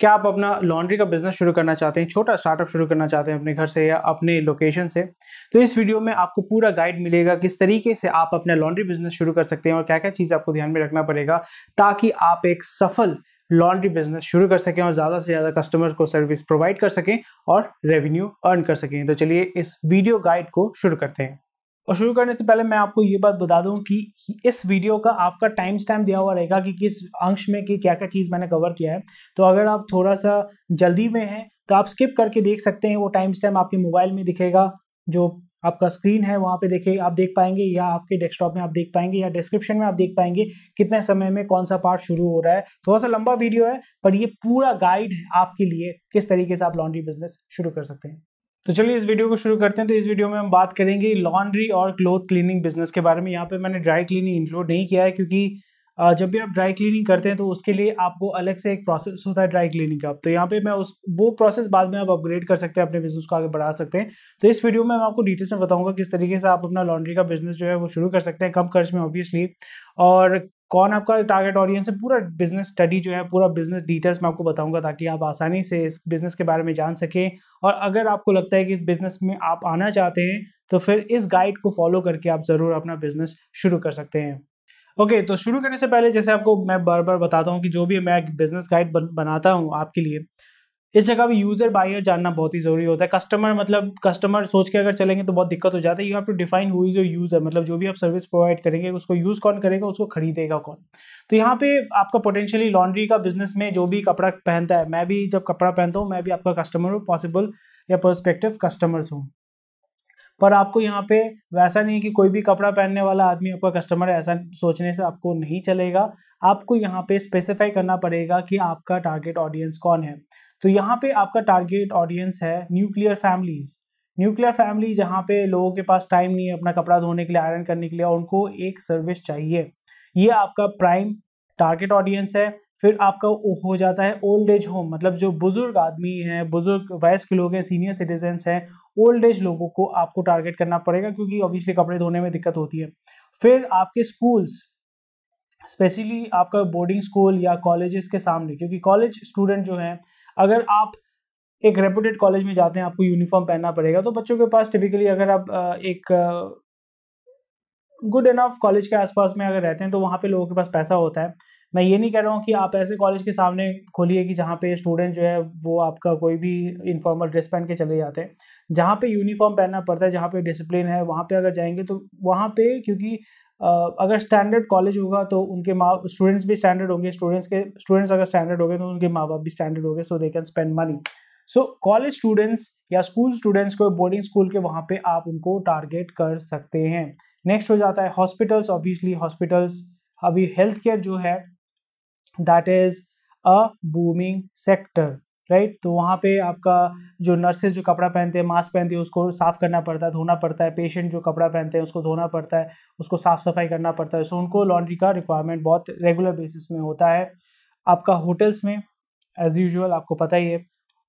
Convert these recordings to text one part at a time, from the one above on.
क्या आप अपना लॉन्ड्री का बिजनेस शुरू करना चाहते हैं छोटा स्टार्टअप शुरू करना चाहते हैं अपने घर से या अपने लोकेशन से तो इस वीडियो में आपको पूरा गाइड मिलेगा किस तरीके से आप अपना लॉन्ड्री बिजनेस शुरू कर सकते हैं और क्या क्या चीज़ आपको ध्यान में रखना पड़ेगा ताकि आप एक सफल लॉन्ड्री बिजनेस शुरू कर सकें और ज़्यादा से ज़्यादा कस्टमर को सर्विस प्रोवाइड कर सकें और रेवेन्यू अर्न कर सकें तो चलिए इस वीडियो गाइड को शुरू करते हैं और शुरू करने से पहले मैं आपको ये बात बता दूं कि इस वीडियो का आपका टाइम स्टैम्प दिया हुआ रहेगा कि किस अंश में कि क्या क्या चीज़ मैंने कवर किया है तो अगर आप थोड़ा सा जल्दी में हैं तो आप स्किप करके देख सकते हैं वो टाइम स्टैम्प आपके मोबाइल में दिखेगा जो आपका स्क्रीन है वहाँ पे देखे आप देख पाएंगे या आपके डेस्कटॉप में आप देख पाएंगे या डिस्क्रिप्शन में आप देख पाएंगे कितने समय में कौन सा पार्ट शुरू हो रहा है थोड़ा सा लंबा वीडियो है पर ये पूरा गाइड है आपके लिए किस तरीके से आप लॉन्ड्री बिजनेस शुरू कर सकते हैं तो चलिए इस वीडियो को शुरू करते हैं तो इस वीडियो में हम बात करेंगे लॉन्ड्री और क्लोथ क्लीनिंग बिजनेस के बारे में यहाँ पे मैंने ड्राई क्लीनिंग इंक्लूड नहीं किया है क्योंकि जब भी आप ड्राई क्लीनिंग करते हैं तो उसके लिए आपको अलग से एक प्रोसेस होता है ड्राई क्लीनिंग का तो यहाँ पे मैं उस वो प्रोसेस बाद में आप अपग्रेड कर सकते हैं अपने बिजनेस को आगे बढ़ा सकते हैं तो इस वीडियो में मैं आपको डिटेल्स में बताऊंगा किस तरीके से आप अपना लॉन्ड्री का बिजनेस जो है वो शुरू कर सकते हैं कम खर्च में ऑब्वियसली और कौन आपका टारगेट ऑडियंस है पूरा बिजनेस स्टडी जो है पूरा बिजनेस डिटेल्स मैं आपको बताऊंगा ताकि आप आसानी से इस बिजनेस के बारे में जान सकें और अगर आपको लगता है कि इस बिजनेस में आप आना चाहते हैं तो फिर इस गाइड को फॉलो करके आप ज़रूर अपना बिजनेस शुरू कर सकते हैं ओके okay, तो शुरू करने से पहले जैसे आपको मैं बार बार बताता हूँ कि जो भी मैं बिजनेस गाइड बनाता हूँ आपके लिए इस जगह भी यूजर बायर जानना बहुत ही जरूरी होता है कस्टमर मतलब कस्टमर सोच के अगर चलेंगे तो बहुत दिक्कत हो जाती है you have to define who is your user मतलब जो भी आप सर्विस प्रोवाइड करेंगे उसको यूज कौन करेगा उसको खरीदेगा कौन तो यहाँ पे आपका पोटेंशियली लॉन्ड्री का बिजनेस में जो भी कपड़ा पहनता है मैं भी जब कपड़ा पहनता हूँ मैं भी आपका कस्टमर हूँ पॉसिबल या परस्पेक्टिव कस्टमर्स हूँ पर आपको यहाँ पे वैसा नहीं है कि कोई भी कपड़ा पहनने वाला आदमी आपका कस्टमर है ऐसा सोचने से आपको नहीं चलेगा आपको यहाँ पे स्पेसिफाई करना पड़ेगा कि आपका टारगेट ऑडियंस कौन है तो यहाँ पे आपका टारगेट ऑडियंस है न्यूक्लियर फैमिलीज़ न्यूक्लियर फैमिली जहाँ पे लोगों के पास टाइम नहीं है अपना कपड़ा धोने के लिए आयरन करने के लिए और उनको एक सर्विस चाहिए ये आपका प्राइम टारगेट ऑडियंस है फिर आपका हो जाता है ओल्ड एज होम मतलब जो बुज़ुर्ग आदमी हैं बुज़ुर्ग वयस्क लोग हैं सीनियर सिटीजन्स हैं ओल्ड एज लोगों को आपको टारगेट करना पड़ेगा क्योंकि ऑब्वियसली कपड़े धोने में दिक्कत होती है फिर आपके स्कूल्स स्पेशली आपका बोर्डिंग स्कूल या कॉलेजेस के सामने क्योंकि कॉलेज स्टूडेंट जो हैं अगर आप एक रेपुटेड कॉलेज में जाते हैं आपको यूनिफॉर्म पहनना पड़ेगा तो बच्चों के पास टिपिकली अगर आप एक गुड इनफ कॉलेज के आसपास में अगर रहते हैं तो वहाँ पे लोगों के पास पैसा होता है मैं ये नहीं कह रहा हूँ कि आप ऐसे कॉलेज के सामने खोलिए कि जहाँ पे स्टूडेंट जो है वो आपका कोई भी इनफॉर्मल ड्रेस पहन के चले जाते हैं जहाँ पे यूनिफॉर्म पहनना पड़ता है जहाँ पे डिसिप्लिन है वहाँ पे अगर जाएंगे तो वहाँ पे क्योंकि अगर स्टैंडर्ड कॉलेज होगा तो उनके माँ स्टूडेंट्स भी स्टैंडर्ड होंगे स्टूडेंट्स के स्टूडेंट्स अगर स्टैंडर्ड हो गए तो उनके माँ बाप भी स्टैंडर्ड हो गए so they can spend money so college students या स्कूल स्टूडेंट्स को बोर्डिंग स्कूल के वहाँ पे आप उनको टारगेट कर सकते हैं नेक्स्ट हो जाता है हॉस्पिटल्स ऑब्वियसली हॉस्पिटल्स अभी हेल्थ केयर जो है that is a booming sector right तो वहाँ पे आपका जो नर्सेज जो कपड़ा पहनते हैं मास्क पहनते हैं उसको साफ़ करना पड़ता है धोना पड़ता है पेशेंट जो कपड़ा पहनते हैं उसको धोना पड़ता है उसको साफ़ सफाई करना पड़ता है सो उनको लॉन्ड्री का रिक्वायरमेंट बहुत रेगुलर बेसिस में होता है आपका होटल्स में एज़ यूजल आपको पता ही है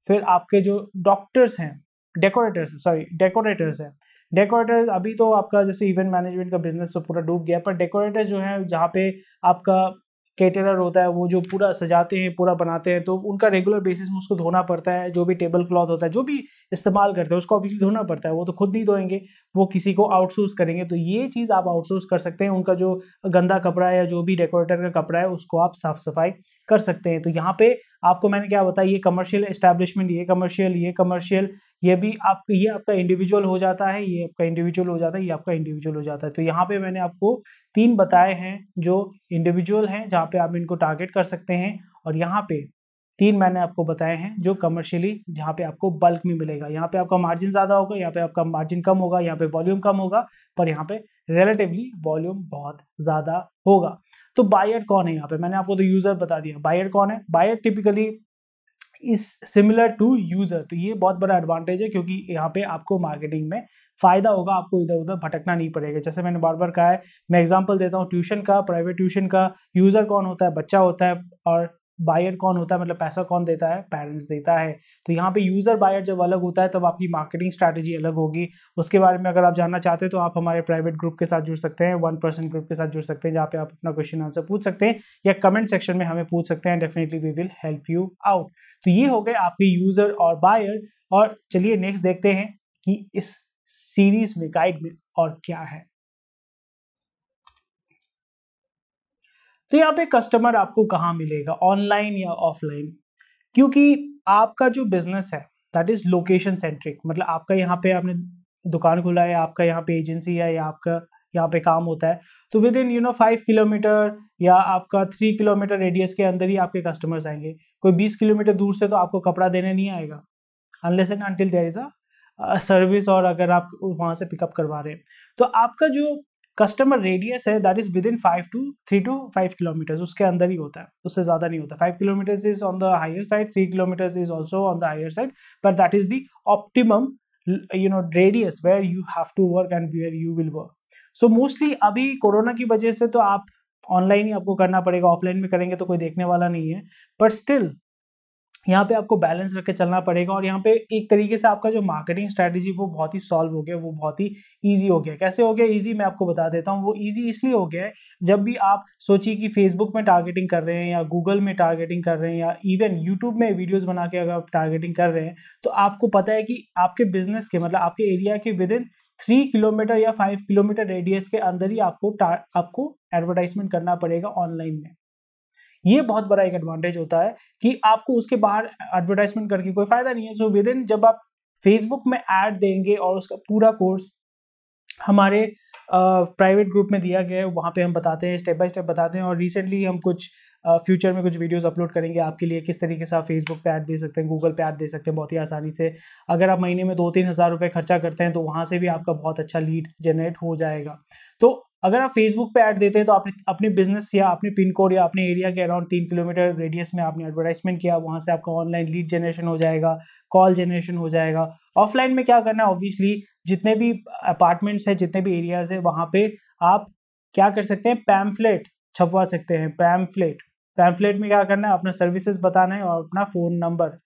फिर आपके जो डॉक्टर्स हैं डेकोरेटर्स सॉरी डेकोरेटर्स हैं डेकोरेटर अभी तो आपका जैसे इवेंट मैनेजमेंट का बिजनेस तो पूरा डूब गया पर डेकोरेटर जो है जहाँ पे आपका केटरर होता है वो जो पूरा सजाते हैं पूरा बनाते हैं तो उनका रेगुलर बेसिस में उसको धोना पड़ता है जो भी टेबल क्लॉथ होता है जो भी इस्तेमाल करते हैं उसको ऑब्वियसली धोना पड़ता है वो तो खुद नहीं धोएंगे वो किसी को आउटसोर्स करेंगे तो ये चीज़ आप आउटसोर्स कर सकते हैं उनका जो गंदा कपड़ा है या जो भी डेकोरेटर का कपड़ा है उसको आप साफ़ सफाई कर सकते हैं तो यहाँ पे आपको मैंने क्या बताया ये कमर्शियल इस्टेब्लिशमेंट ये कमर्शियल ये कमर्शियल ये भी आप ये आपका इंडिविजुअल हो जाता है ये आपका इंडिविजुअल हो जाता है ये आपका इंडिविजुअल हो जाता है तो यहाँ पे मैंने आपको तीन बताए हैं जो इंडिविजुअल हैं जहाँ पे आप इनको टारगेट कर सकते हैं और यहाँ पे तीन मैंने आपको बताए हैं जो कमर्शियली जहाँ पे आपको बल्क में मिलेगा यहाँ पे आपका मार्जिन ज़्यादा होगा यहाँ पे आपका मार्जिन कम होगा यहाँ पे वॉल्यूम कम होगा पर यहाँ पे रिलेटिवली वॉल्यूम बहुत ज़्यादा होगा तो बायर कौन है यहाँ पे मैंने आपको तो यूज़र बता दिया बायर कौन है buyer typically is similar to user तो ये बहुत बड़ा एडवांटेज है क्योंकि यहाँ पे आपको मार्केटिंग में फ़ायदा होगा आपको इधर उधर भटकना नहीं पड़ेगा जैसे मैंने बार बार कहा है मैं एग्जांपल देता हूँ ट्यूशन का प्राइवेट ट्यूशन का यूज़र कौन होता है बच्चा होता है और बायर कौन होता है मतलब पैसा कौन देता है पेरेंट्स देता है तो यहाँ पे यूज़र बायर जब अलग होता है तब आपकी मार्केटिंग स्ट्रैटेजी अलग होगी उसके बारे में अगर आप जानना चाहते हैं तो आप हमारे प्राइवेट ग्रुप के साथ जुड़ सकते हैं वन पर्सन ग्रुप के साथ जुड़ सकते हैं जहाँ पे आप अपना क्वेश्चन आंसर पूछ सकते हैं या कमेंट सेक्शन में हमें पूछ सकते हैं definitely we will help you out तो ये हो गए आपके यूज़र और बायर और चलिए नेक्स्ट देखते हैं कि इस सीरीज में गाइड में और क्या है तो यहाँ पे कस्टमर आपको कहाँ मिलेगा ऑनलाइन या ऑफलाइन क्योंकि आपका जो बिजनेस है दैट इज लोकेशन सेंट्रिक मतलब आपका यहाँ पे आपने दुकान खोला है आपका यहाँ पे एजेंसी है या आपका यहाँ पे काम होता है तो within you know five kilometre या आपका थ्री किलोमीटर रेडियस के अंदर ही आपके कस्टमर्स आएंगे कोई बीस किलोमीटर दूर से तो आपको कपड़ा देने नहीं आएगा unless and until there is a service और अगर आप वहाँ से पिकअप करवा रहे हैं तो आपका जो कस्टमर रेडियस है that is within five two three to five kilometres उसके अंदर ही होता है उससे ज़्यादा नहीं होता five kilometres is on the higher side three kilometres is also on the higher side but that is the optimum you know radius where you have to work and where you will work so mostly अभी corona की वजह से तो आप online ही आपको करना पड़ेगा offline में करेंगे तो कोई देखने वाला नहीं है बट स्टिल यहाँ पे आपको बैलेंस रख के चलना पड़ेगा और यहाँ पे एक तरीके से आपका जो मार्केटिंग स्ट्रैटेजी वो बहुत ही सॉल्व हो गया वो बहुत ही ईजी हो गया कैसे हो गया ईजी मैं आपको बता देता हूँ वो ईजी इसलिए हो गया है जब भी आप सोचिए कि फेसबुक में टारगेटिंग कर रहे हैं या गूगल में टारगेटिंग कर रहे हैं या इवन यूट्यूब में वीडियोज़ बना के अगर आप टारगेटिंग कर रहे हैं तो आपको पता है कि आपके बिजनेस के मतलब आपके एरिया के विद इन थ्री किलोमीटर या फाइव किलोमीटर रेडियस के अंदर ही आपको आपको एडवर्टाइजमेंट करना पड़ेगा ऑनलाइन में ये बहुत बड़ा एक एडवांटेज होता है कि आपको उसके बाहर एडवर्टाइजमेंट करके कोई फायदा नहीं है सो विद इन जब आप फेसबुक में ऐड देंगे और उसका पूरा कोर्स हमारे प्राइवेट ग्रुप में दिया गया है वहाँ पे हम बताते हैं स्टेप बाय स्टेप बताते हैं और रिसेंटली हम कुछ फ्यूचर uh, में कुछ वीडियोस अपलोड करेंगे आपके लिए किस तरीके से आप फेसबुक पे ऐड दे सकते हैं गूगल पे ऐड दे सकते हैं बहुत ही आसानी से अगर आप महीने में दो तीन हज़ार रुपये खर्चा करते हैं तो वहाँ से भी आपका बहुत अच्छा लीड जनरेट हो जाएगा तो अगर आप फेसबुक पे ऐड देते हैं तो आपने अपने बिजनेस या अपने पिन कोड या अपने एरिया के अराउंड तीन किलोमीटर रेडियस में आपने एडवर्टाइजमेंट किया वहाँ से आपका ऑनलाइन लीड जनरेशन हो जाएगा कॉल जनरेशन हो जाएगा ऑफलाइन में क्या करना है ऑब्वियसली जितने भी अपार्टमेंट्स हैं जितने भी एरियाज हैं वहाँ पर आप क्या कर सकते हैं पैम्फलेट छपवा सकते हैं पैम्फलेट पैम्फलेट में क्या करना है अपना सर्विसेज बताना है और अपना फ़ोन नंबर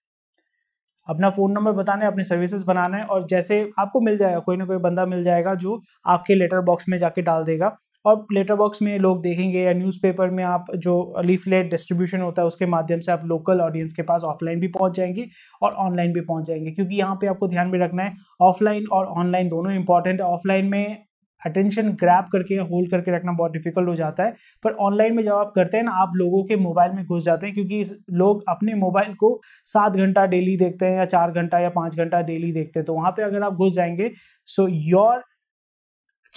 अपना फ़ोन नंबर बताना है अपनी सर्विसेज बनाना है और जैसे आपको मिल जाएगा कोई ना कोई बंदा मिल जाएगा जो आपके लेटर बॉक्स में जाके डाल देगा और लेटर बॉक्स में लोग देखेंगे या न्यूज़पेपर में आप जो लीफलेट डिस्ट्रीब्यूशन होता है उसके माध्यम से आप लोकल ऑडियंस के पास ऑफलाइन भी पहुंच जाएंगे और ऑनलाइन भी पहुंच जाएंगे क्योंकि यहाँ पे आपको ध्यान में रखना है ऑफलाइन और ऑनलाइन दोनों इंपॉर्टेंट है ऑफलाइन में अटेंशन ग्रैप करके या होल्ड करके रखना बहुत डिफिकल्ट हो जाता है पर ऑनलाइन में जब आप करते हैं ना आप लोगों के मोबाइल में घुस जाते हैं क्योंकि लोग अपने मोबाइल को सात घंटा डेली देखते हैं या चार घंटा या पाँच घंटा डेली देखते हैं तो वहाँ पर अगर आप घुस जाएंगे so your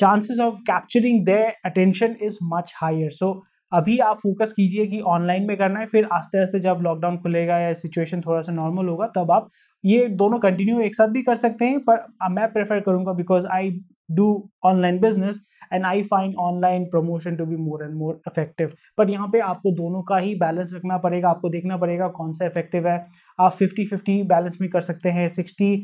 chances of capturing the attention is much higher so अभी आप फोकस कीजिए कि ऑनलाइन में करना है फिर आस्ते आस्ते जब लॉकडाउन खुलेगा या सिचुएशन थोड़ा सा नॉर्मल होगा तब आप ये दोनों कंटिन्यू एक साथ भी कर सकते हैं पर मैं प्रेफर करूँगा because I do online business and I find online promotion to be more and more effective but यहाँ पे आपको दोनों का ही बैलेंस रखना पड़ेगा आपको देखना पड़ेगा कौन सा इफेक्टिव है आप फिफ्टी फिफ्टी बैलेंस में कर सकते हैं सिक्सटी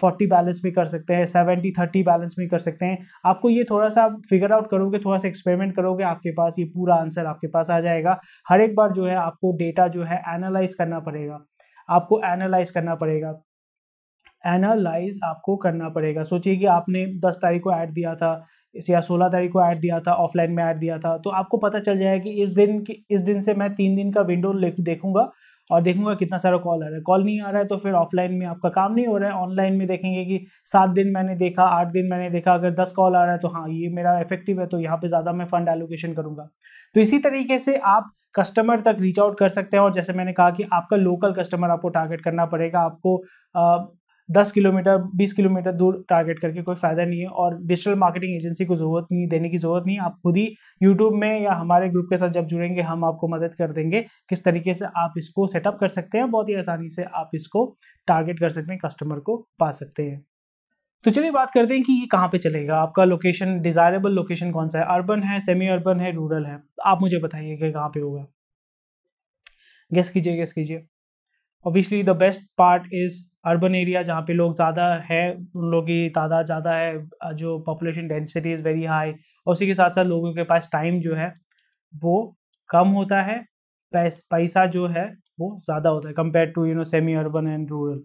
फोर्टी बैलेंस में कर सकते हैं सेवेंटी थर्टी बैलेंस में कर सकते हैं आपको ये थोड़ा सा फिगर आउट करोगे थोड़ा सा एक्सपेरिमेंट करोगे आपके पास ये पूरा आंसर आपके पास आ जाएगा हर एक बार जो है आपको डेटा जो है एनालाइज करना पड़ेगा आपको एनालाइज करना पड़ेगा एनालाइज आपको करना पड़ेगा सोचिए कि आपने दस तारीख को ऐड दिया था या सोलह तारीख को ऐड दिया था ऑफलाइन में ऐड दिया था तो आपको पता चल जाएगा कि इस दिन की इस दिन से मैं तीन दिन का विंडो देखूंगा और देखूंगा कितना सारा कॉल आ रहा है कॉल नहीं आ रहा है तो फिर ऑफलाइन में आपका काम नहीं हो रहा है ऑनलाइन में देखेंगे कि सात दिन मैंने देखा आठ दिन मैंने देखा अगर दस कॉल आ रहा है तो हाँ ये मेरा इफेक्टिव है तो यहाँ पे ज़्यादा मैं फंड एलोकेशन करूँगा तो इसी तरीके से आप कस्टमर तक रीच आउट कर सकते हैं और जैसे मैंने कहा कि आपका लोकल कस्टमर आपको टारगेट करना पड़ेगा आपको दस किलोमीटर बीस किलोमीटर दूर टारगेट करके कोई फ़ायदा नहीं है और डिजिटल मार्केटिंग एजेंसी को ज़रूरत नहीं देने की ज़रूरत नहीं आप खुद ही यूट्यूब में या हमारे ग्रुप के साथ जब जुड़ेंगे हम आपको मदद कर देंगे किस तरीके से आप इसको सेटअप कर सकते हैं बहुत ही आसानी से आप इसको टारगेट कर सकते हैं कस्टमर को पा सकते हैं तो चलिए बात करते हैं कि ये कहाँ पे चलेगा आपका लोकेशन डिज़ायरेबल लोकेशन कौन सा है अर्बन है सेमी अर्बन है रूरल है आप मुझे बताइए कि कहाँ पे होगा गेस कीजिए गेस कीजिए obviously the best part is urban area जहाँ पे लोग ज़्यादा है उन लोगों की तादाद ज़्यादा है जो population density is very high और उसी के साथ साथ लोगों के पास टाइम जो है वो कम होता है पैस पैसा जो है वो ज़्यादा होता है compare to you know semi urban and rural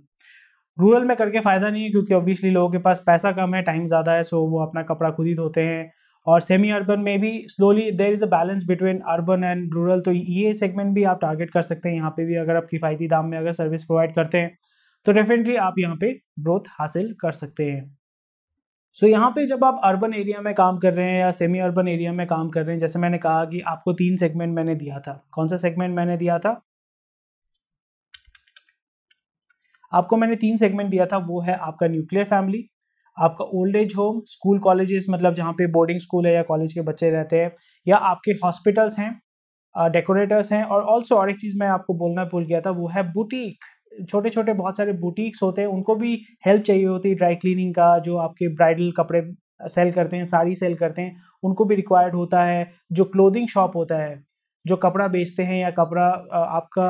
rural में करके फ़ायदा नहीं है क्योंकि ऑब्वियसली लोगों के पास पैसा कम है टाइम ज़्यादा है सो वो अपना कपड़ा खुद ही धोते हैं और सेमी अर्बन में भी slowly there is a balance between urban and rural तो ये सेगमेंट भी आप टारगेट कर सकते हैं यहाँ पे भी अगर आप किफ़ायती दाम में अगर सर्विस प्रोवाइड करते हैं तो डेफिनेटली आप यहाँ पे ग्रोथ हासिल कर सकते हैं सो so, यहाँ पे जब आप अर्बन एरिया में काम कर रहे हैं या सेमी अर्बन एरिया में काम कर रहे हैं जैसे मैंने कहा कि आपको तीन सेगमेंट मैंने दिया था कौन सा सेगमेंट मैंने दिया था आपको मैंने तीन सेगमेंट दिया था वो है आपका न्यूक्लियर फैमिली आपका old age home school colleges मतलब जहाँ पे बोर्डिंग स्कूल है या कॉलेज के बच्चे रहते हैं या आपके हॉस्पिटल्स हैं डेकोरेटर्स हैं और ऑल्सो और एक चीज़ मैं आपको बोलना भूल गया था वो है बुटीक छोटे छोटे बहुत सारे बुटीक्स होते हैं उनको भी हेल्प चाहिए होती है ड्राई क्लीनिंग का जो आपके ब्राइडल कपड़े सेल करते हैं साड़ी सेल करते हैं उनको भी रिक्वायर्ड होता है जो क्लोथिंग शॉप होता है जो कपड़ा बेचते हैं या कपड़ा आपका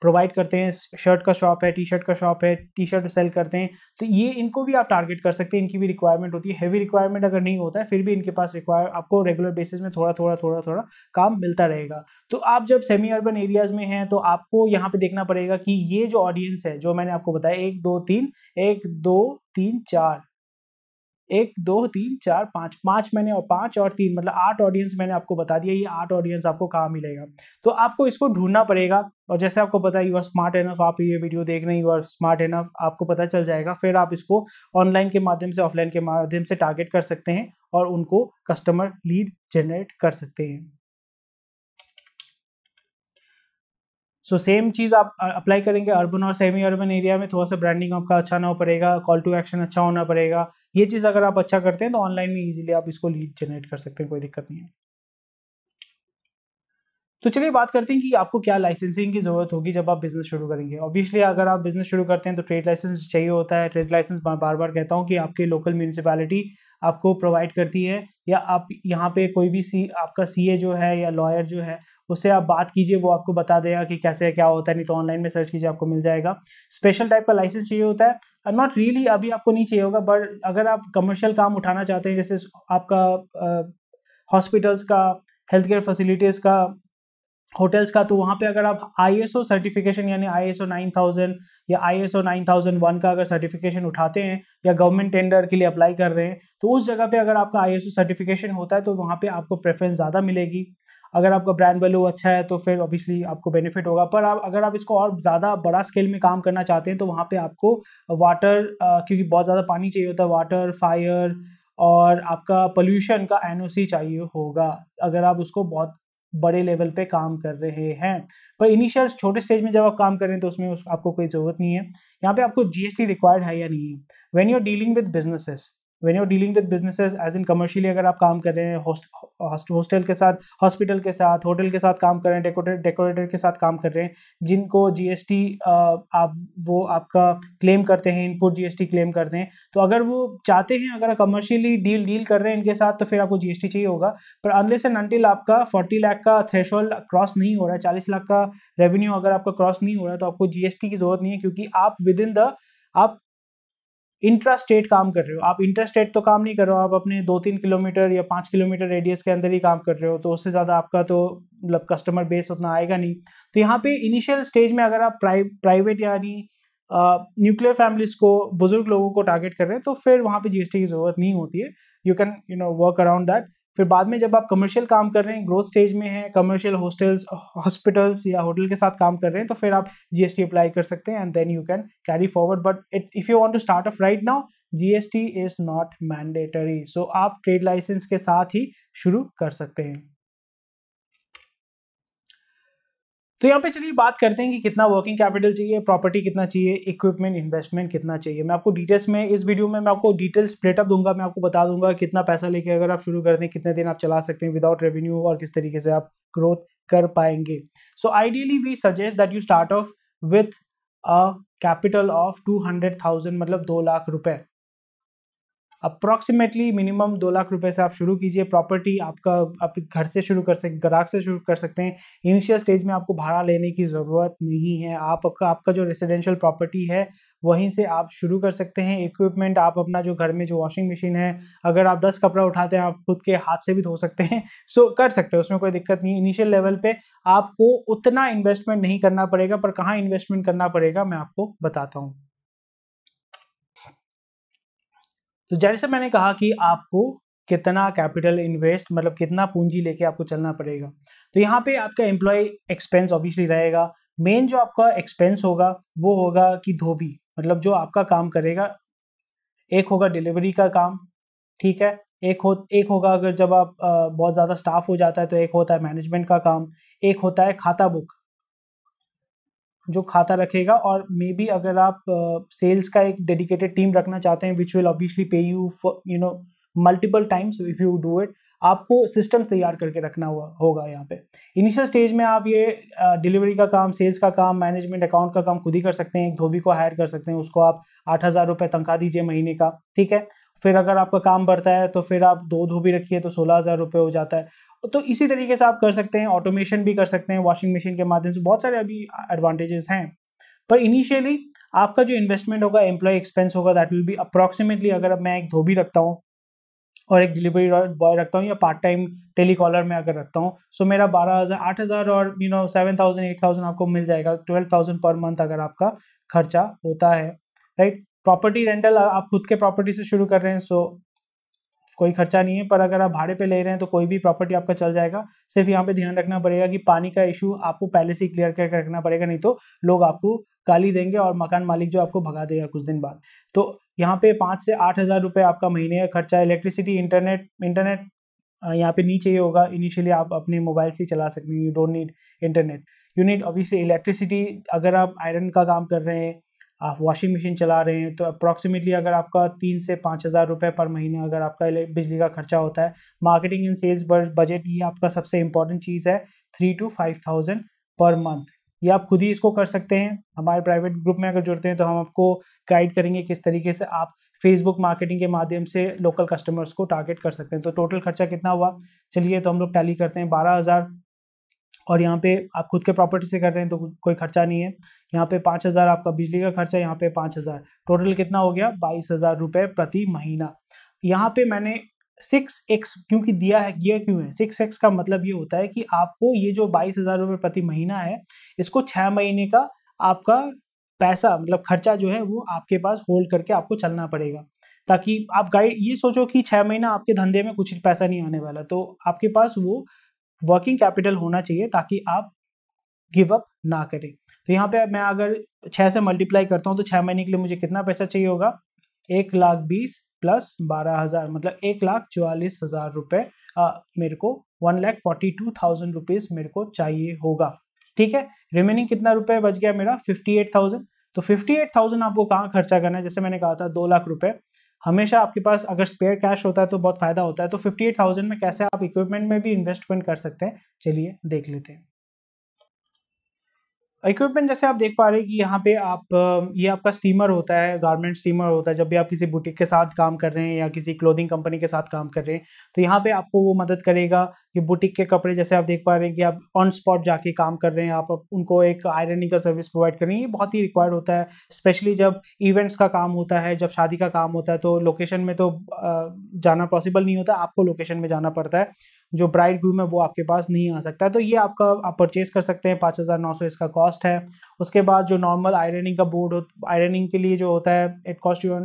प्रोवाइड करते हैं शर्ट का शॉप है टी शर्ट का शॉप है टी शर्ट सेल करते हैं तो ये इनको भी आप टारगेट कर सकते हैं इनकी भी रिक्वायरमेंट होती है हैवी रिक्वायरमेंट अगर नहीं होता है फिर भी इनके पास रिक्वायर आपको रेगुलर बेसिस में थोड़ा थोड़ा थोड़ा थोड़ा काम मिलता रहेगा तो आप जब सेमी अर्बन एरियाज़ में हैं तो आपको यहाँ पर देखना पड़ेगा कि ये जो ऑडियंस है जो मैंने आपको बताया एक दो तीन एक दो तीन चार एक दो तीन चार पाँच पाँच मैंने और पाँच और तीन मतलब आठ ऑडियंस मैंने आपको बता दिया ये आठ ऑडियंस आपको कहाँ मिलेगा तो आपको इसको ढूंढना पड़ेगा और जैसे आपको पता है यू आर स्मार्ट एनफ आप ये वीडियो देख रहे हैं यू आर स्मार्ट एनफ आपको पता चल जाएगा फिर आप इसको ऑनलाइन के माध्यम से ऑफलाइन के माध्यम से टारगेट कर सकते हैं और उनको कस्टमर लीड जनरेट कर सकते हैं सो सेम चीज़ आप अप्लाई करेंगे अर्बन और सेमी अर्बन एरिया में थोड़ा सा ब्रांडिंग आपका अच्छा ना हो पड़ेगा कॉल टू एक्शन अच्छा होना पड़ेगा ये चीज़ अगर आप अच्छा करते हैं तो ऑनलाइन में इजीली आप इसको लीड जनरेट कर सकते हैं कोई दिक्कत नहीं है तो चलिए बात करते हैं कि आपको क्या लाइसेंसिंग की ज़रूरत होगी जब आप बिज़नेस शुरू करेंगे ऑब्वियसली अगर आप बिज़नेस शुरू करते हैं तो ट्रेड लाइसेंस चाहिए होता है ट्रेड लाइसेंस मैं बार बार कहता हूँ कि आपके लोकल म्यूनसिपैलिटी आपको प्रोवाइड करती है या आप यहाँ पे कोई भी सी आपका सी जो है या लॉयर जो है उससे आप बात कीजिए वो आपको बता देगा कि कैसे क्या होता है नहीं तो ऑनलाइन में सर्च कीजिए आपको मिल जाएगा स्पेशल टाइप का लाइसेंस चाहिए होता है और नॉट रियली अभी आपको नहीं चाहिए होगा बट अगर आप कमर्शियल काम उठाना चाहते हैं जैसे आपका हॉस्पिटल्स का हेल्थ केयर फैसिलिटीज़ का होटल्स का तो वहाँ पे अगर आप आईएसओ सर्टिफिकेशन यानी आईएसओ 9000 या आईएसओ 9001 का अगर सर्टिफिकेशन उठाते हैं या गवर्नमेंट टेंडर के लिए अप्लाई कर रहे हैं तो उस जगह पे अगर आपका आईएसओ सर्टिफिकेशन होता है तो वहाँ पे आपको प्रेफरेंस ज़्यादा मिलेगी अगर आपका ब्रांड वैल्यू अच्छा है तो फिर ऑब्वियसली आपको बेनिफिट होगा पर आप अगर आप इसको और ज़्यादा बड़ा स्केल में काम करना चाहते हैं तो वहाँ पर आपको वाटर क्योंकि बहुत ज़्यादा पानी चाहिए होता है वाटर फायर और आपका पोल्यूशन का एनओसी चाहिए होगा अगर आप उसको बहुत बड़े लेवल पे काम कर रहे हैं पर इनिशियल छोटे स्टेज में जब आप काम कर रहे हैं तो उसमें उस, आपको कोई ज़रूरत नहीं है यहाँ पे आपको जीएसटी रिक्वायर्ड है या नहीं है when you are dealing with businesses when you dealing with businesses as in commercially अगर आप काम कर रहे हैं होस्ट हॉस्टल के साथ हॉस्पिटल के साथ होटल के साथ काम कर रहे हैं डेकोरेटर के साथ काम कर रहे हैं जिनको जी एस टी आप वो आपका क्लेम करते हैं input G S T claim करते हैं तो अगर वो चाहते हैं अगर आप कमर्शियली डील डील कर रहे हैं इनके साथ तो फिर आपको जी एस टी चाहिए होगा पर अनलेस एंड अनटिल आपका फोर्टी लाख का थ्रेश क्रॉस नहीं हो रहा है चालीस लाख का रेवेन्यू अगर आपका क्रॉस नहीं हो रहा है तो आपको जी एस टी की जरूरत नहीं है क्योंकि आप विद इन द आप इंट्रा स्टेट काम कर रहे हो आप इंटर स्टेट तो काम नहीं कर रहे हो आप अपने दो तीन किलोमीटर या पाँच किलोमीटर रेडियस के अंदर ही काम कर रहे हो तो उससे ज़्यादा आपका तो मतलब कस्टमर बेस उतना आएगा नहीं तो यहाँ पे इनिशियल स्टेज में अगर आप प्राइ प्राइवेट यानी न्यूक्लियर फैमिलीज को बुजुर्ग लोगों को टारगेट कर रहे हैं तो फिर वहाँ पे जीएसटी की ज़रूरत नहीं होती है you can you know work around that फिर बाद में जब आप कमर्शियल काम कर रहे हैं ग्रोथ स्टेज में हैं कमर्शियल हॉस्टल्स हॉस्पिटल्स या होटल के साथ काम कर रहे हैं तो फिर आप जीएसटी अप्लाई कर सकते हैं and then you can carry forward but it if you want to start up right now GST is not mandatory so आप ट्रेड लाइसेंस के साथ ही शुरू कर सकते हैं तो यहाँ पे चलिए बात करते हैं कि कितना वर्किंग कैपिटल चाहिए प्रॉपर्टी कितना चाहिए इक्विपमेंट इन्वेस्टमेंट कितना चाहिए मैं आपको डिटेल्स में इस वीडियो में मैं आपको डिटेल प्लेटअप दूंगा मैं आपको बता दूंगा कितना पैसा लेके अगर आप शुरू करते हैं कितने दिन आप चला सकते हैं विदाउट रेवेन्यू और किस तरीके से आप ग्रोथ कर पाएंगे so ideally we suggest that you start off with a capital of two hundred thousand मतलब दो लाख रुपये अप्रॉक्सीमेटली मिनिमम दो लाख रुपए से आप शुरू कीजिए प्रॉपर्टी आपका आप घर से शुरू कर सकते ग्राहक से शुरू कर सकते हैं इनिशियल स्टेज में आपको भाड़ा लेने की ज़रूरत नहीं है आप आपका आपका जो रेसिडेंशियल प्रॉपर्टी है वहीं से आप शुरू कर सकते हैं इक्विपमेंट आप अपना जो घर में जो वॉशिंग मशीन है अगर आप दस कपड़ा उठाते हैं आप खुद के हाथ से भी धो सकते हैं सो कर सकते हैं उसमें कोई दिक्कत नहीं इनिशियल लेवल पर आपको उतना इन्वेस्टमेंट नहीं करना पड़ेगा पर कहाँ इन्वेस्टमेंट करना पड़ेगा मैं आपको बताता हूँ तो जैसे मैंने कहा कि आपको कितना कैपिटल इन्वेस्ट मतलब कितना पूंजी लेके आपको चलना पड़ेगा तो यहाँ पे आपका एम्प्लॉय एक्सपेंस ऑब्वियसली रहेगा मेन जो आपका एक्सपेंस होगा वो होगा कि धोबी मतलब जो आपका काम करेगा एक होगा डिलीवरी का काम ठीक है एक हो एक होगा अगर जब आप आ, बहुत ज़्यादा स्टाफ हो जाता है तो एक होता है मैनेजमेंट का काम एक होता है खाता बुक जो खाता रखेगा और मे बी अगर आप सेल्स uh, का एक डेडिकेटेड टीम रखना चाहते हैं which will obviously pay you you know multiple times if you do it आपको सिस्टम तैयार करके रखना हुआ होगा यहाँ पे इनिशियल स्टेज में आप ये डिलीवरी uh, का काम सेल्स का काम मैनेजमेंट अकाउंट का काम खुद ही कर सकते हैं एक धोबी को हायर कर सकते हैं उसको आप आठ हज़ार रुपये तनख्वाह दीजिए महीने का ठीक है फिर अगर आपका काम बढ़ता है तो फिर आप दो धोबी रखिए तो सोलह हज़ार रुपये हो जाता है तो इसी तरीके से आप कर सकते हैं ऑटोमेशन भी कर सकते हैं वॉशिंग मशीन के माध्यम से बहुत सारे अभी एडवांटेजेस हैं पर इनिशियली आपका जो इन्वेस्टमेंट होगा एम्प्लॉय एक्सपेंस होगा दैट विल बी अप्रॉक्सीमेटली अगर मैं एक धोबी रखता हूँ और एक डिलीवरी बॉय रखता हूँ या पार्ट टाइम टेलीकॉलर में अगर रखता हूँ सो मेरा बारह हज़ार आठ हज़ार और you know seven thousand eight thousand आपको मिल जाएगा ट्वेल्व थाउजेंड पर मंथ अगर आपका खर्चा होता है राइट प्रॉपर्टी रेंटल आप खुद के प्रॉपर्टी से शुरू कर रहे हैं सो कोई खर्चा नहीं है पर अगर आप भाड़े पे ले रहे हैं तो कोई भी प्रॉपर्टी आपका चल जाएगा सिर्फ यहाँ पे ध्यान रखना पड़ेगा कि पानी का इशू आपको पहले से क्लियर करके रखना पड़ेगा नहीं तो लोग आपको गाली देंगे और मकान मालिक जो आपको भगा देगा कुछ दिन बाद तो यहाँ पे पाँच से आठ हज़ार रुपये आपका महीने का खर्चा इलेक्ट्रिसिटी इंटरनेट इंटरनेट यहाँ पे नीचे ही होगा इनिशियली आप अपने मोबाइल से चला सकते हैं you don't need internet you need obviously electricity अगर आप आयरन का काम कर रहे हैं आप वॉशिंग मशीन चला रहे हैं तो अप्रॉक्सीमेटली अगर आपका तीन से पाँच हज़ार रुपये पर महीने अगर आपका बिजली का खर्चा होता है मार्केटिंग एंड सेल्स बजट ये आपका सबसे इंपॉर्टेंट चीज़ है three to five thousand per month ये आप खुद ही इसको कर सकते हैं हमारे प्राइवेट ग्रुप में अगर जुड़ते हैं तो हम आपको गाइड करेंगे किस तरीके से आप फेसबुक मार्केटिंग के माध्यम से लोकल कस्टमर्स को टारगेट कर सकते हैं तो टोटल खर्चा कितना हुआ चलिए तो हम लोग टैली करते हैं बारह हज़ार और यहाँ पे आप खुद के प्रॉपर्टी से कर रहे हैं तो कोई खर्चा नहीं है यहाँ पे पाँच हज़ार आपका बिजली का खर्चा यहाँ पे पाँच हज़ार टोटल कितना हो गया बाईस हज़ार रुपये प्रति महीना यहाँ पे मैंने सिक्स एक्स क्योंकि दिया है यह क्यों है सिक्स एक्स का मतलब ये होता है कि आपको ये जो बाईस हज़ार रुपये प्रति महीना है इसको छः महीने का आपका पैसा मतलब खर्चा जो है वो आपके पास होल्ड करके आपको चलना पड़ेगा ताकि आप गाइड ये सोचो कि छः महीना आपके धंधे में कुछ पैसा नहीं आने वाला तो आपके पास वो वर्किंग कैपिटल होना चाहिए ताकि आप गिव अप ना करें तो यहाँ पे मैं अगर छः से मल्टीप्लाई करता हूँ तो छः महीने के लिए मुझे कितना पैसा चाहिए होगा एक लाख बीस प्लस बारह हज़ार मतलब एक लाख चौवालीस हज़ार रुपये मेरे को one lakh forty two thousand rupees मेरे को चाहिए होगा ठीक है रिमेनिंग कितना रुपये बच गया मेरा फिफ्टी एट थाउजेंड तो फिफ्टी एट थाउजेंड आपको कहाँ खर्चा करना है जैसे मैंने कहा था दो लाख रुपये हमेशा आपके पास अगर स्पेयर कैश होता है तो बहुत फ़ायदा होता है तो फिफ्टी एट थाउजेंड में कैसे आप इक्विपमेंट में भी इन्वेस्टमेंट कर सकते हैं चलिए देख लेते हैं इक्विपमेंट जैसे आप देख पा रहे हैं कि यहाँ पे आप ये आपका स्टीमर होता है गारमेंट स्टीमर होता है जब भी आप किसी बुटीक के साथ काम कर रहे हैं या किसी क्लोथिंग कंपनी के साथ काम कर रहे हैं तो यहाँ पे आपको वो मदद करेगा कि बुटीक के कपड़े जैसे आप देख पा रहे हैं कि आप ऑन स्पॉट जाके काम कर रहे हैं आप उनको एक आयरनिंग का सर्विस प्रोवाइड कर रहे हैं ये बहुत ही रिक्वायर्ड होता है स्पेशली जब इवेंट्स का काम होता है जब शादी का काम होता है तो लोकेशन में तो जाना पॉसिबल नहीं होता आपको लोकेशन में जाना पड़ता है जो ब्राइड ग्रूम है वो आपके पास नहीं आ सकता है तो ये आपका आप परचेज कर सकते हैं पाँच हज़ार नौ सौ इसका कॉस्ट है उसके बाद जो नॉर्मल आयरनिंग का बोर्ड हो आयरनिंग के लिए जो होता है इट कॉस्ट यू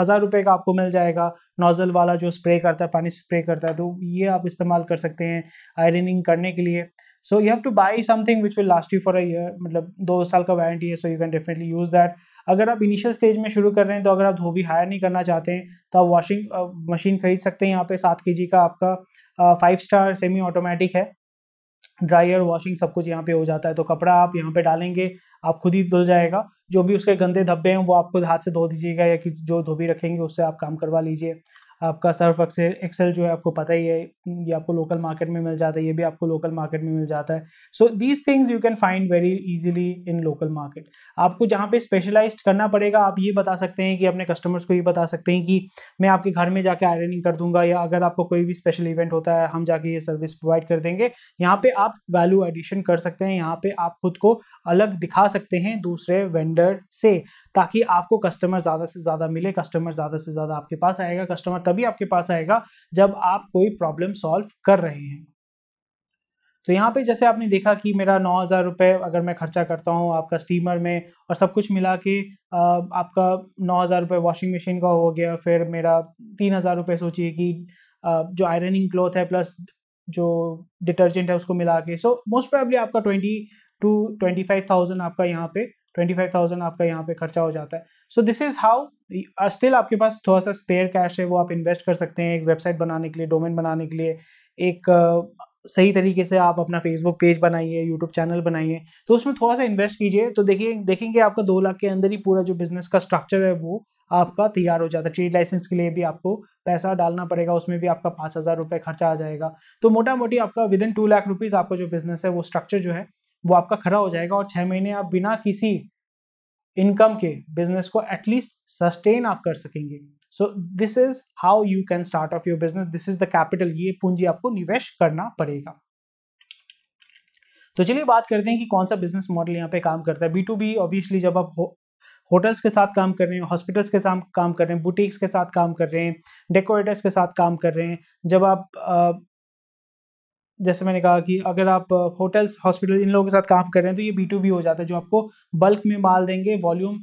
हज़ार रुपये का आपको मिल जाएगा नोज़ल वाला जो स्प्रे करता है पानी स्प्रे करता है तो ये आप इस्तेमाल कर सकते हैं आयरनिंग करने के लिए so you have to buy something which will last you for a year मतलब दो साल का वारंटी है so you can definitely use that अगर आप इनिशियल स्टेज में शुरू कर रहे हैं तो अगर आप धोबी हायर नहीं करना चाहते हैं तो आप वॉशिंग मशीन खरीद सकते हैं यहाँ पे सात के का आपका फाइव स्टार सेमी ऑटोमेटिक है ड्रायर वॉशिंग सब कुछ यहाँ पे हो जाता है तो कपड़ा आप यहाँ पे डालेंगे आप खुद ही धुल जाएगा जो भी उसके गंदे धब्बे हैं वो आप खुद हाथ से धो दीजिएगा या कि जो धोबी रखेंगे उससे आप काम करवा लीजिए आपका सर्फ एक्सेल एक्सेल जो है आपको पता ही है ये आपको लोकल मार्केट में मिल जाता है ये भी आपको लोकल मार्केट में मिल जाता है so these things you can find very easily in local market आपको जहाँ पे स्पेशलाइज करना पड़ेगा आप ये बता सकते हैं कि अपने कस्टमर्स को ये बता सकते हैं कि मैं आपके घर में जाके आयरनिंग कर दूंगा या अगर आपको कोई भी स्पेशल इवेंट होता है हम जाके ये सर्विस प्रोवाइड कर देंगे यहाँ पर आप वैल्यू एडिशन कर सकते हैं यहाँ पर आप खुद को अलग दिखा सकते हैं दूसरे वेंडर से ताकि आपको कस्टमर ज़्यादा से ज़्यादा मिले कस्टमर ज़्यादा से ज़्यादा आपके पास आएगा कस्टमर तभी आपके पास आएगा जब आप कोई प्रॉब्लम सॉल्व कर रहे हैं तो यहाँ पे जैसे आपने देखा कि मेरा नौ हज़ार रुपये अगर मैं खर्चा करता हूँ आपका स्टीमर में और सब कुछ मिला के आपका नौ हज़ार रुपये वॉशिंग मशीन का हो गया फिर मेरा तीन हज़ार रुपये सोचिए कि जो आयरनिंग क्लॉथ है प्लस जो डिटर्जेंट है उसको मिला के सो मोस्ट प्रॉब्ली आपका twenty to twenty five thousand आपका यहाँ पे ट्वेंटी फाइव थाउजेंड आपका यहाँ पे खर्चा हो जाता है so this is how still आपके पास थोड़ा सा स्पेयर कैश है वो आप इन्वेस्ट कर सकते हैं एक वेबसाइट बनाने के लिए डोमेन बनाने के लिए एक uh, सही तरीके से आप अपना फेसबुक पेज बनाइए यूट्यूब चैनल बनाइए तो उसमें थोड़ा सा इन्वेस्ट कीजिए तो देखिए देखेंगे आपका दो लाख के अंदर ही पूरा जो बिजनेस का स्ट्रक्चर है वो आपका तैयार हो जाता है ट्रेड लाइसेंस के लिए भी आपको पैसा डालना पड़ेगा उसमें भी आपका पाँच हज़ार रुपये खर्चा आ जाएगा तो मोटा मोटी आपका within two lakh rupees आपका जो बिजनेस है वो स्ट्रक्चर जो है वो आपका खड़ा हो जाएगा और छः महीने आप बिना किसी इनकम के बिजनेस को एटलीस्ट सस्टेन आप कर सकेंगे so this is how you can start off your business this is the capital ये पूंजी आपको निवेश करना पड़ेगा तो चलिए बात करते हैं कि कौन सा बिजनेस मॉडल यहाँ पे काम करता है बी टू बी ऑब्वियसली जब आप हो, होटल्स के साथ काम कर रहे हैं हॉस्पिटल्स के साथ काम कर रहे हैं बुटीक्स के साथ काम कर रहे हैं डेकोरेटर्स के साथ काम कर रहे हैं जब आप जैसे मैंने कहा कि अगर आप होटल्स हॉस्पिटल इन लोगों के साथ काम कर रहे हैं तो ये बी टू बी हो जाता है जो आपको बल्क में माल देंगे वॉल्यूम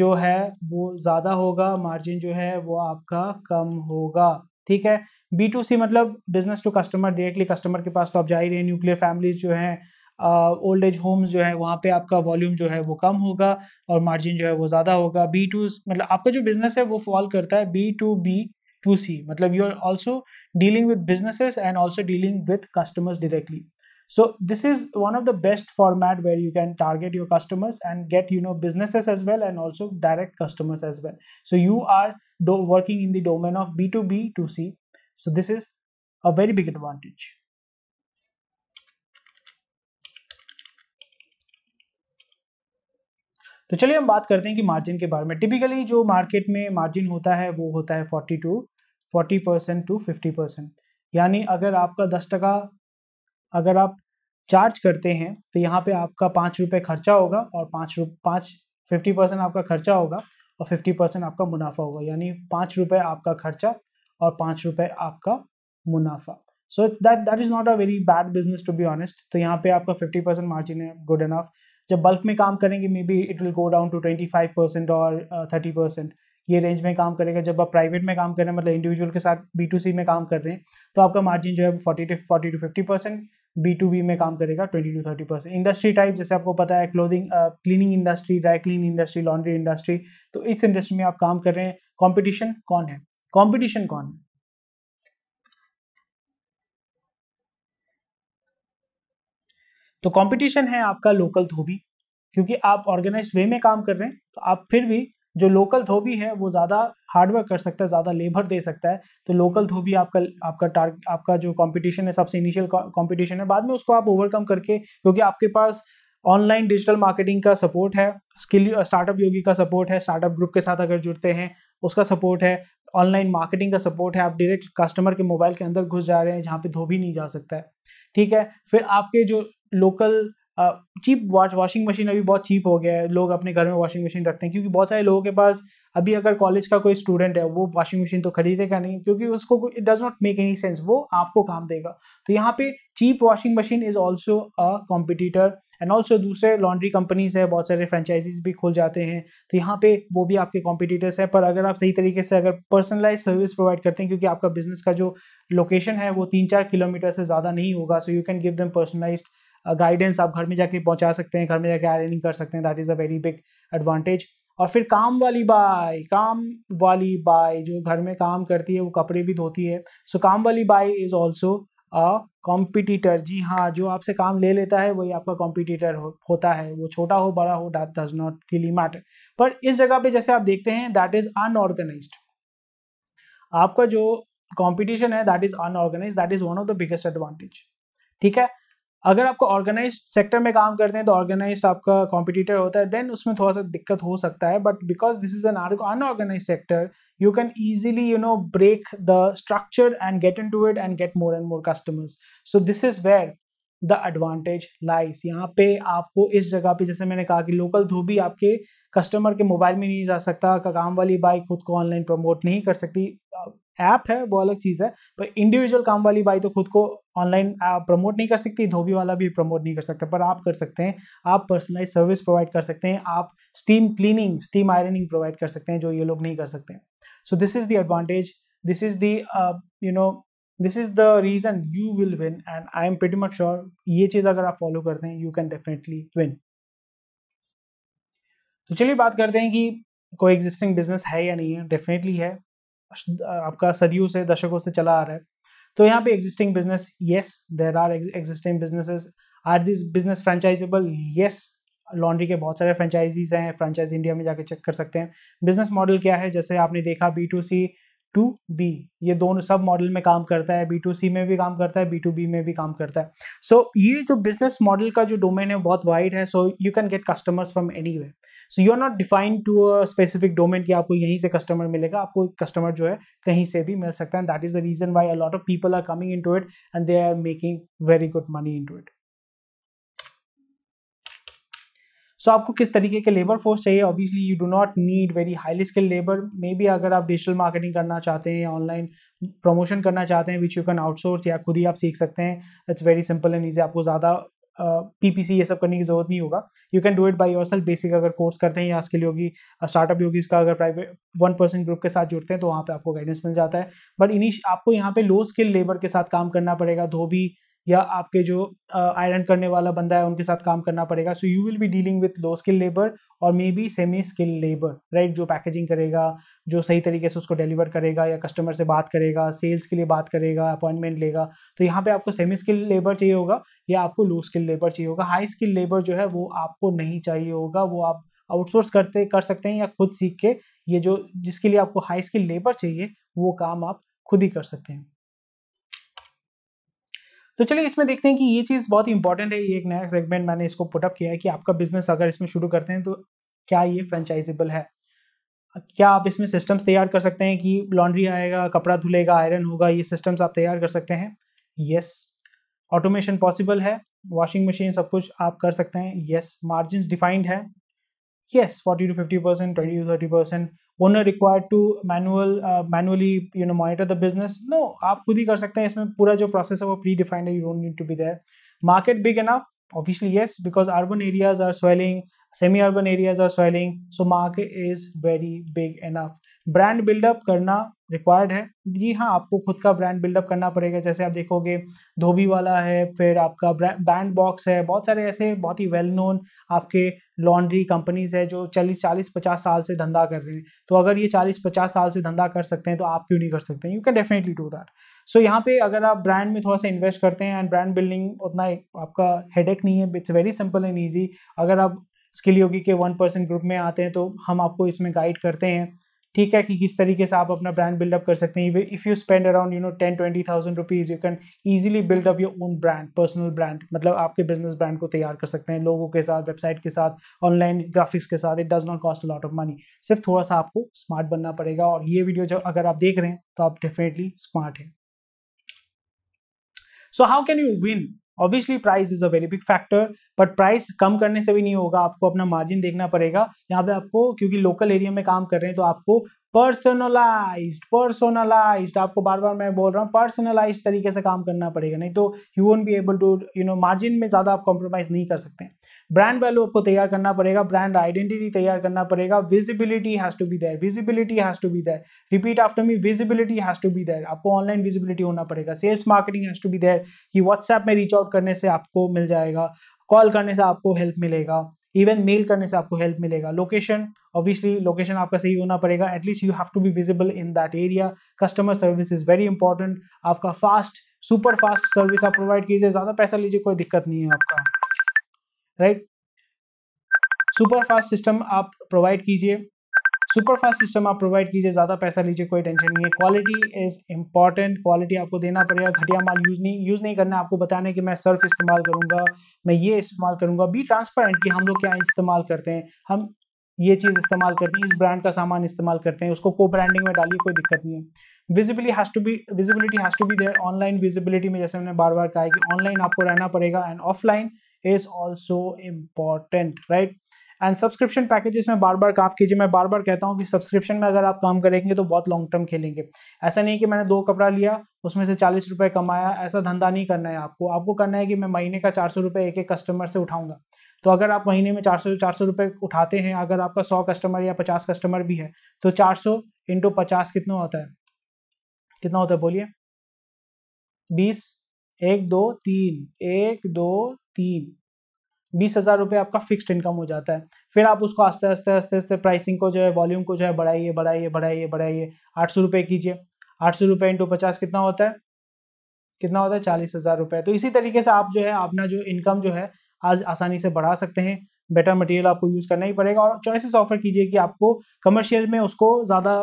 जो है वो ज़्यादा होगा मार्जिन जो है वो आपका कम होगा ठीक है बी टू सी मतलब business to customer directly customer के पास तो आप जा ही रहे हैं न्यूक्लियर फैमिलीज जो हैं ओल्ड एज होम्स जो है वहाँ पे आपका वॉल्यूम जो है वो कम होगा और मार्जिन जो है वो ज़्यादा होगा बी टू मतलब आपका जो बिजनेस है वो फॉल करता है B to B To c matlab you are also dealing with businesses and also dealing with customers directly so this is one of the best format where you can target your customers and get you know businesses as well and also direct customers as well so you are working in the domain of b2b to c so this is a very big advantage तो चलिए हम बात करते हैं कि margin के बारे में टिपिकली जो मार्केट में मार्जिन होता है वो होता है forty to forty percent to fifty percent यानी अगर आपका दस टका अगर आप चार्ज करते हैं तो यहाँ पे आपका पाँच रुपये खर्चा होगा और पाँच रु पाँच फिफ्टी परसेंट आपका खर्चा होगा और फिफ्टी परसेंट आपका मुनाफा होगा यानी पाँच रुपये आपका खर्चा और पाँच रुपये आपका मुनाफा so it's that that is not a very bad business to be honest तो यहाँ पे आपका फिफ्टी परसेंट मार्जिन है गुड एनाफ़ जब बल्क में काम करेंगे maybe it will go down to twenty five percent और थर्टी परसेंट ये रेंज में काम करेगा जब आप प्राइवेट में काम कर रहे हैं मतलब इंडिविजुअल के साथ बी टू सी में काम कर रहे हैं तो आपका मार्जिन जो है forty to forty to fifty percent B to B में काम करेगा twenty to thirty percent industry type जैसे आपको पता है clothing cleaning industry dry clean industry laundry industry तो इस इंडस्ट्री में आप काम कर रहे हैं कॉम्पिटिशन कौन है कॉम्पिटिशन कौन है तो कंपटीशन है आपका लोकल धोबी क्योंकि आप ऑर्गेनाइज वे में काम कर रहे हैं तो आप फिर भी जो लोकल धोबी है वो ज़्यादा हार्डवर्क कर सकता है ज़्यादा लेबर दे सकता है तो लोकल धोबी आपका आपका टारगेट आपका जो कंपटीशन है सबसे इनिशियल कंपटीशन है बाद में उसको आप ओवरकम करके क्योंकि आपके पास ऑनलाइन डिजिटल मार्केटिंग का सपोर्ट है स्किल स्टार्टअप योगी का सपोर्ट है स्टार्टअप ग्रुप के साथ अगर जुड़ते हैं उसका सपोर्ट है ऑनलाइन मार्केटिंग का सपोर्ट है आप डायरेक्ट कस्टमर के मोबाइल के अंदर घुस जा रहे हैं जहाँ पे धोबी नहीं जा सकता है ठीक है फिर आपके जो local cheap wash washing machine अभी बहुत चीप हो गया है लोग अपने घर में वॉशिंग मशीन रखते हैं क्योंकि बहुत सारे लोगों के पास अभी अगर कॉलेज का कोई स्टूडेंट है वो वॉशिंग मशीन तो खरीदेगा नहीं क्योंकि उसको it does not make any sense वो आपको काम देगा तो यहाँ पे cheap washing machine is also a competitor and also दूसरे लॉन्ड्री कंपनीज है बहुत सारे फ्रेंचाइजीज भी खुल जाते हैं तो यहाँ पे वो भी आपके कॉम्पिटिटर्स हैं पर अगर आप सही तरीके से अगर पर्सनलाइज सर्विस प्रोवाइड करते हैं क्योंकि आपका बिजनेस का जो लोकेशन है वो तीन चार किलोमीटर से ज़्यादा नहीं होगा so you can give them personalise guidance आप घर में जाके पहुंचा सकते हैं घर में जाके आयरनिंग कर सकते हैं that is a very big advantage और फिर काम वाली बाय काम वाली बाई जो घर में काम करती है वो कपड़े भी धोती है सो so, काम वाली बाई इज़ ऑल्सो अ कॉम्पिटिटर जी हाँ जो आपसे काम ले लेता है वही आपका कॉम्पिटिटर हो, होता है वो छोटा हो बड़ा हो that does not really matter पर इस जगह पे जैसे आप देखते हैं दैट इज़ अनऑर्गेनाइज आपका जो कॉम्पिटिशन है that is unorganised that is one of the biggest advantage ठीक है अगर आपको ऑर्गेनाइज सेक्टर में काम करते हैं तो ऑर्गेनाइज आपका कॉम्पिटिटर होता है देन उसमें थोड़ा सा दिक्कत हो सकता है but because this is an unorganised sector you can easily you know break the structure and get into it and get more and more customers so this is where the advantage lies यहाँ पे आपको इस जगह पे जैसे मैंने कहा कि लोकल धोबी आपके कस्टमर के मोबाइल में नहीं जा सकता का काम वाली बाई खुद को ऑनलाइन प्रमोट नहीं कर सकती ऐप है वो अलग चीज़ है पर इंडिविजुअल काम वाली बाई तो खुद को ऑनलाइन प्रमोट नहीं कर सकती धोबी वाला भी प्रमोट नहीं कर सकता पर आप कर सकते हैं आप पर्सनलाइज सर्विस प्रोवाइड कर सकते हैं आप steam cleaning steam ironing provide कर सकते हैं जो ये लोग नहीं कर सकते so this is the advantage this is the you know this is the reason you will win and I am pretty much sure ये चीज अगर आप फॉलो करते हैं यू कैन डेफिनेटली विन तो चलिए बात करते हैं कि कोई एग्जिस्टिंग बिजनेस है या नहीं है डेफिनेटली है आपका सदियों से दशकों से चला आ रहा है तो यहाँ पे existing business yes there are existing businesses are this business franchisable yes laundry के बहुत सारे फ्रेंचाइजीज हैं फ्रेंचाइज इंडिया में जाके चेक कर सकते हैं बिजनेस मॉडल क्या है जैसे आपने देखा B to C to B ये दोनों सब मॉडल में काम करता है बी टू सी में भी काम करता है बी टू बी में भी काम करता है सो so, ये जो बिजनेस मॉडल का जो डोमेन है बहुत वाइड है so you can get customers from any way so you are not defined to a specific domain कि आपको यहीं से कस्टमर मिलेगा आपको कस्टमर जो है कहीं से भी मिल सकता है that is the reason why a lot of people are coming into it and they are making very good money into it so so, आपको किस तरीके के लेबर फोर्स चाहिए obviously you do not need very highly skill labour maybe अगर आप digital marketing करना चाहते हैं ऑनलाइन प्रमोशन करना चाहते हैं विच यू कैन आउटसोर्स या खुद ही आप सीख सकते हैं it's very simple and easy आपको ज़्यादा पी uh, ये सब करने की जरूरत नहीं होगा you can do it by yourself basic अगर कोर्स करते हैं या स्किल लिए होगी स्टार्टअप योगी उसका अगर प्राइवेट वन पर्सन ग्रुप के साथ जुड़ते हैं तो वहाँ पे आपको गाइडेंस मिल जाता है बट इनिश आपको यहाँ पे लो स्किल लेबर के साथ काम करना पड़ेगा भी या आपके जो आयरन करने वाला बंदा है उनके साथ काम करना पड़ेगा so you will be dealing with low skill labour और maybe semi skill labour right जो पैकेजिंग करेगा जो सही तरीके से उसको डिलीवर करेगा या कस्टमर से बात करेगा सेल्स के लिए बात करेगा अपॉइंटमेंट लेगा तो यहाँ पे आपको सेमी स्किल लेबर चाहिए होगा या आपको लो स्किल लेबर चाहिए होगा हाई स्किल लेबर जो है वो आपको नहीं चाहिए होगा वो आप आउटसोर्स करते कर सकते हैं या खुद सीख के ये जो जिसके लिए आपको हाई स्किल लेबर चाहिए वो काम आप खुद ही कर सकते हैं तो चलिए इसमें देखते हैं कि ये चीज़ बहुत इंपॉर्टेंट है ये एक नया सेगमेंट मैंने इसको पुटअप किया है कि आपका बिजनेस अगर इसमें शुरू करते हैं तो क्या ये फ्रेंचाइजेबल है क्या आप इसमें सिस्टम्स तैयार कर सकते हैं कि लॉन्ड्री आएगा कपड़ा धुलेगा आयरन होगा ये सिस्टम्स आप तैयार कर सकते हैं यस ऑटोमेशन पॉसिबल है वॉशिंग मशीन सब कुछ आप कर सकते हैं येस मार्जिन डिफाइंड है yes forty to fifty percent twenty to thirty percent owner required to manual manually you know monitor the business no आप खुद ही कर सकते हैं इसमें पूरा जो प्रोसेस है वो प्री डिफाइंड है you don't need to be there market big enough obviously yes because urban areas are swelling semi-urban areas are swelling so market is very big enough brand build-up करना required है जी हाँ आपको खुद का brand buildup करना पड़ेगा जैसे आप देखोगे धोबी वाला है फिर आपका बैंड बॉक्स है बहुत सारे ऐसे बहुत ही वेल नोन आपके लॉन्ड्री कंपनीज है जो चालीस चालीस पचास साल से धंधा कर रहे हैं तो अगर ये चालीस पचास साल से धंधा कर सकते हैं तो आप क्यों नहीं कर सकते you can definitely do that so यहाँ पे अगर आप ब्रांड में थोड़ा सा इन्वेस्ट करते हैं एंड ब्रांड बिल्डिंग उतना आपका हेडेक नहीं है it's very simple and easy अगर आप स्किल योगी के वन परसेंट ग्रुप में आते हैं तो हम आपको इसमें गाइड करते हैं ठीक है कि किस तरीके से आप अपना ब्रांड बिल्डअप कर सकते हैं if you spend around you know ten twenty thousand rupees you can easily build up your own brand personal brand मतलब आपके बिजनेस ब्रांड को तैयार कर सकते हैं लोगों के साथ वेबसाइट के साथ ऑनलाइन ग्राफिक्स के साथ it does not cost lot of money सिर्फ थोड़ा सा आपको स्मार्ट बनना पड़ेगा और ये वीडियो जब अगर आप देख रहे हैं तो आप डेफिनेटली स्मार्ट हैं so how can you win obviously price is a very big factor but price कम करने से भी नहीं होगा आपको अपना मार्जिन देखना पड़ेगा यहाँ पे आपको क्योंकि लोकल एरिया में काम कर रहे हैं तो आपको पर्सनलाइज्ड पर्सनलाइज्ड आपको बार बार मैं बोल रहा हूँ पर्सनलाइज तरीके से काम करना पड़ेगा नहीं तो you won't be able to you know margin में ज़्यादा आप कॉम्प्रोमाइज़ नहीं कर सकते ब्रांड वैल्यू आपको तैयार करना पड़ेगा ब्रांड आइडेंटिटी तैयार करना पड़ेगा visibility has to be there visibility has to be there repeat after me visibility has to be there आपको ऑनलाइन विजिबिलिटी होना पड़ेगा sales marketing has to be there कि व्हाट्सएप में रीच आउट करने से आपको मिल जाएगा कॉल करने से आपको हेल्प मिलेगा इवन मेल करने से आपको हेल्प मिलेगा लोकेशन ऑब्वियसली लोकेशन आपका सही होना पड़ेगा at least you have to be visible in that area customer service is very important आपका फास्ट सुपर फास्ट सर्विस आप प्रोवाइड कीजिए ज़्यादा पैसा लीजिए कोई दिक्कत नहीं है आपका राइट सुपर फास्ट सिस्टम आप प्रोवाइड कीजिए सुपर फास्ट सिस्टम आप प्रोवाइड कीजिए ज़्यादा पैसा लीजिए कोई टेंशन नहीं है क्वालिटी इज़ इंपॉर्टेंट क्वालिटी आपको देना पड़ेगा घटिया माल यूज़ नहीं यूज़ नहीं करना आपको बताने की कि मैं सर्फ इस्तेमाल करूँगा मैं ये इस्तेमाल करूँगा बी ट्रांसपेरेंट कि हम लोग क्या इस्तेमाल करते हैं हम ये चीज़ इस्तेमाल करते हैं इस ब्रांड का सामान इस्तेमाल करते हैं उसको को ब्रांडिंग में डालिए कोई दिक्कत नहीं है visibility has to be visibility has to be there online visibility में जैसे मैंने बार बार कहा है कि ऑनलाइन आपको रहना पड़ेगा and offline is also important right and subscription packages में बार बार काम कीजिए मैं बार बार कहता हूँ कि सब्सक्रिप्शन में अगर आप काम करेंगे तो बहुत लॉन्ग टर्म खेलेंगे ऐसा नहीं कि मैंने दो कपड़ा लिया उसमें से चालीस रुपये कमाया ऐसा धंधा नहीं करना है आपको आपको करना है कि मैं महीने का चार सौ रुपये एक एक कस्टमर से उठाऊंगा तो अगर आप महीने में चार सौ चार सौ रुपये उठाते हैं अगर आपका सौ कस्टमर या पचास कस्टमर भी है तो चार सौ इंटू पचास कितना होता है कितना होता है बोलिए बीस एक दो तीन एक दो तीन बीस हज़ार रुपये आपका फिक्स्ड इनकम हो जाता है फिर आप उसको आस्ते आस्ते आस्ते आस्ते प्राइसिंग को जो है वॉल्यूम को जो है बढ़ाइए बढ़ाइए बढ़ाइए बढ़ाइए आठ सौ रुपये कीजिए आठ सौ रुपये इंटू पचास कितना होता है कितना होता है चालीस हज़ार रुपये तो इसी तरीके से आप जो है अपना जो इनकम जो है आज आसानी से बढ़ा सकते हैं बेटर मटेरियल आपको यूज़ करना ही पड़ेगा और चॉइसिस ऑफर कीजिए कि आपको कमर्शियल में उसको ज़्यादा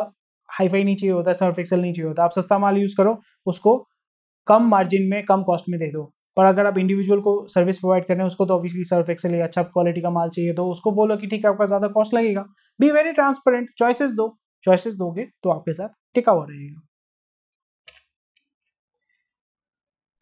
हाईफाई नहीं चाहिए होता है सर्फ एक्सल नहीं चाहिए होता आप सस्ता माल यूज़ करो उसको कम मार्जिन में कम कॉस्ट में दे दो पर अगर आप इंडिविजुअल को सर्विस प्रोवाइड कर रहे हैं उसको तो ऑब्वियसली सर्फ एक्सेल या अच्छा क्वालिटी का माल चाहिए तो उसको बोलो कि ठीक है आपका ज़्यादा कॉस्ट लगेगा बी वेरी ट्रांसपेरेंट चॉइसेस दो चॉइसेस दोगे तो आपके साथ टिका हुआ रहेगा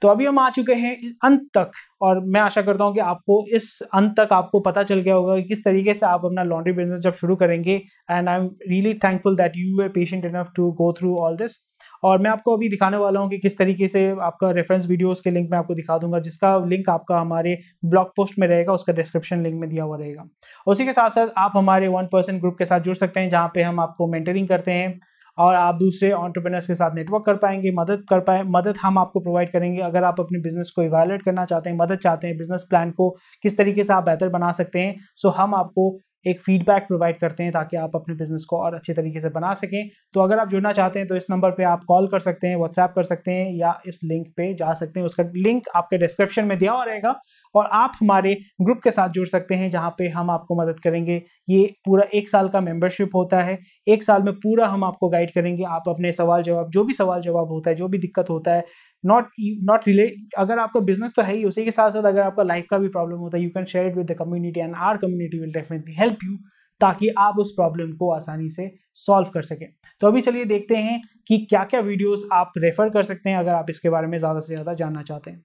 तो अभी हम आ चुके हैं अंत तक और मैं आशा करता हूं कि आपको इस अंत तक आपको पता चल गया होगा कि किस तरीके से आप अपना लॉन्ड्री बिजनेस जब शुरू करेंगे and I am really thankful that you were patient enough to go through all this और मैं आपको अभी दिखाने वाला हूं कि किस तरीके से आपका रेफरेंस वीडियोस के लिंक मैं आपको दिखा दूंगा जिसका लिंक आपका हमारे ब्लॉग पोस्ट में रहेगा उसका डिस्क्रिप्शन लिंक में दिया हुआ रहेगा उसी के साथ साथ आप हमारे वन पर्सन ग्रुप के साथ जुड़ सकते हैं जहाँ पे हम आपको मेंटरिंग करते हैं और आप दूसरे ऑन्टरप्रेनर्स के साथ नेटवर्क कर पाएंगे मदद कर पाए मदद हम आपको प्रोवाइड करेंगे अगर आप अपने बिजनेस को इवेलुएट करना चाहते हैं मदद चाहते हैं बिजनेस प्लान को किस तरीके से आप बेहतर बना सकते हैं सो हम आपको एक फीडबैक प्रोवाइड करते हैं ताकि आप अपने बिजनेस को और अच्छे तरीके से बना सकें तो अगर आप जुड़ना चाहते हैं तो इस नंबर पे आप कॉल कर सकते हैं व्हाट्सएप कर सकते हैं या इस लिंक पे जा सकते हैं उसका लिंक आपके डिस्क्रिप्शन में दिया हुआ रहेगा और आप हमारे ग्रुप के साथ जुड़ सकते हैं जहाँ पे हम आपको मदद करेंगे ये पूरा एक साल का मेम्बरशिप होता है एक साल में पूरा हम आपको गाइड करेंगे आप अपने सवाल जवाब जो भी सवाल जवाब होता है जो भी दिक्कत होता है नॉट नॉट रिलेट अगर आपका बिजनेस तो है ही उसी के साथ साथ अगर आपका लाइफ का भी प्रॉब्लम होता है you can share it with the community and our community will definitely help you ताकि आप उस प्रॉब्लम को आसानी से सॉल्व कर सकें तो अभी चलिए देखते हैं कि क्या क्या वीडियोस आप रेफर कर सकते हैं अगर आप इसके बारे में ज़्यादा से ज़्यादा जानना चाहते हैं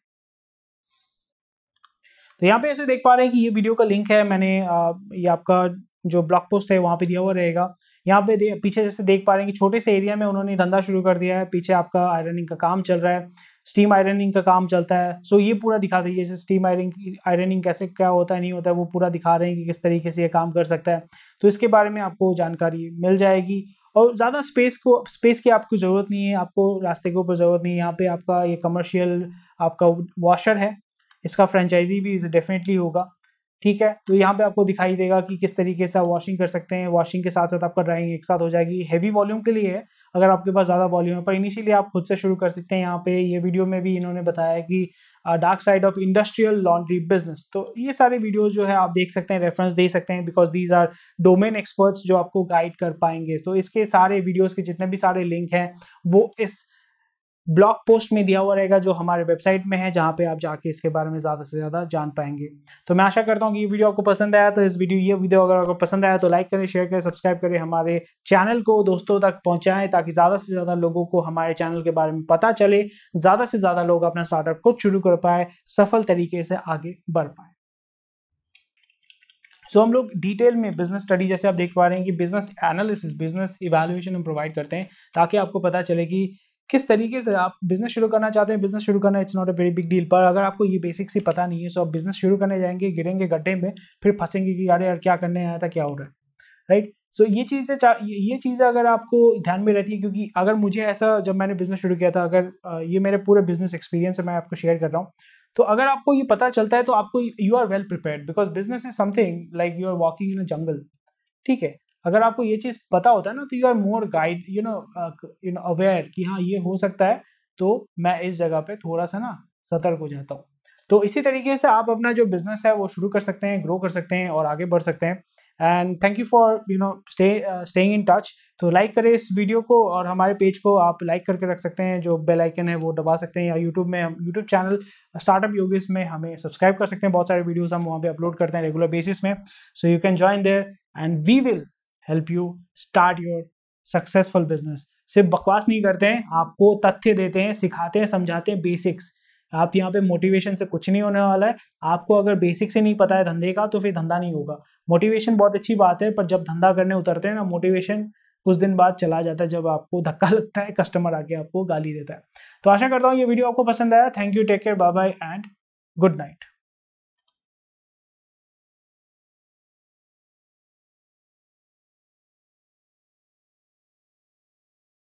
तो यहाँ पे ऐसे देख पा रहे हैं कि ये वीडियो का लिंक है मैंने ये आपका जो ब्लॉग पोस्ट है वहाँ पे दिया हुआ रहेगा यहाँ पे पीछे जैसे देख पा रहे हैं कि छोटे से एरिया में उन्होंने धंधा शुरू कर दिया है पीछे आपका आयरनिंग का काम चल रहा है स्टीम आयरनिंग का काम चलता है सो ये पूरा दिखा दीजिए जैसे स्टीम आयरनिंग आयरनिंग कैसे क्या होता है नहीं होता है वो पूरा दिखा रहे हैं कि किस तरीके से ये काम कर सकता है तो इसके बारे में आपको जानकारी मिल जाएगी और ज़्यादा स्पेस को स्पेस की आपको ज़रूरत नहीं है आपको रास्ते के ऊपर ज़रूरत नहीं है यहाँ पर आपका ये कमर्शियल आपका वॉशर है इसका फ्रेंचाइजी भी डेफिनेटली होगा ठीक है तो यहाँ पे आपको दिखाई देगा कि किस तरीके से आप वॉशिंग कर सकते हैं वॉशिंग के साथ साथ आपका ड्राइंग एक साथ हो जाएगी हैवी वॉल्यूम के लिए है अगर आपके पास ज़्यादा वॉल्यूम है पर इनिशियली आप खुद से शुरू कर सकते हैं यहाँ पे ये वीडियो में भी इन्होंने बताया कि dark side of industrial laundry business तो ये सारे वीडियोज जो है आप देख सकते हैं रेफरेंस दे सकते हैं because these are domain experts जो आपको गाइड कर पाएंगे तो इसके सारे वीडियोज़ के जितने भी सारे लिंक हैं वो इस ब्लॉग पोस्ट में दिया हुआ रहेगा जो हमारे वेबसाइट में है जहाँ पे आप जाके इसके बारे में ज़्यादा से ज़्यादा जान पाएंगे तो मैं आशा करता हूँ कि ये वीडियो आपको पसंद आया तो इस वीडियो ये वीडियो अगर आपको पसंद आया तो लाइक करें शेयर करें सब्सक्राइब करें हमारे चैनल को दोस्तों तक पहुँचाएँ ताकि ज़्यादा से ज़्यादा लोगों को हमारे चैनल के बारे में पता चले ज़्यादा से ज़्यादा लोग अपना स्टार्टअप खुद शुरू कर पाए सफल तरीके से आगे बढ़ पाए सो so, हम लोग डिटेल में बिजनेस स्टडी जैसे आप देख पा रहे हैं कि बिजनेस एनालिसिस बिजनेस इवेल्युएशन हम प्रोवाइड करते हैं ताकि आपको पता चले कि किस तरीके से आप बिजनेस शुरू करना चाहते हैं बिजनेस शुरू करना it's not a very big deal पर अगर आपको ये बेसिक सी पता नहीं है सो तो आप बिजनेस शुरू करने जाएंगे गिरेंगे गड्ढे में फिर फंसेंगे कि यार यार क्या करने आया था क्या हो रहा है राइट right? सो so, ये चीज़ें ये चीज़ें अगर आपको ध्यान में रहती है क्योंकि अगर मुझे ऐसा जब मैंने बिज़नेस शुरू किया था अगर ये मेरे पूरे बिज़नेस एक्सपीरियंस है मैं आपको शेयर कर रहा हूँ तो अगर आपको ये पता चलता है तो आपको you are well prepare because business is something like you are walking in a jungle ठीक है अगर आपको ये चीज़ पता होता है ना तो you are more guide you know you know aware कि हाँ ये हो सकता है तो मैं इस जगह पे थोड़ा सा ना सतर्क हो जाता हूँ तो इसी तरीके से आप अपना जो बिजनेस है वो शुरू कर सकते हैं ग्रो कर सकते हैं और आगे बढ़ सकते हैं and thank you for you know stay staying in touch तो लाइक करें इस वीडियो को और हमारे पेज को आप लाइक करके रख सकते हैं जो बेल आइकन है वो दबा सकते हैं या यूट्यूब में हम यूट्यूब चैनल स्टार्टअप योगिस में हमें सब्सक्राइब कर सकते हैं बहुत सारे वीडियोज़ हम वहाँ पे अपलोड करते हैं रेगुलर बेसिस में so you can join there and we will help you start your successful business सिर्फ बकवास नहीं करते हैं आपको तथ्य देते हैं सिखाते हैं समझाते हैं बेसिक्स आप यहाँ पे मोटिवेशन से कुछ नहीं होने वाला है आपको अगर बेसिक से नहीं पता है धंधे का तो फिर धंधा नहीं होगा मोटिवेशन बहुत अच्छी बात है पर जब धंधा करने उतरते हैं ना मोटिवेशन कुछ दिन बाद चला जाता है जब आपको धक्का लगता है कस्टमर आके आपको गाली देता है तो आशा करता हूँ ये वीडियो आपको पसंद आया thank you take care bye bye and good night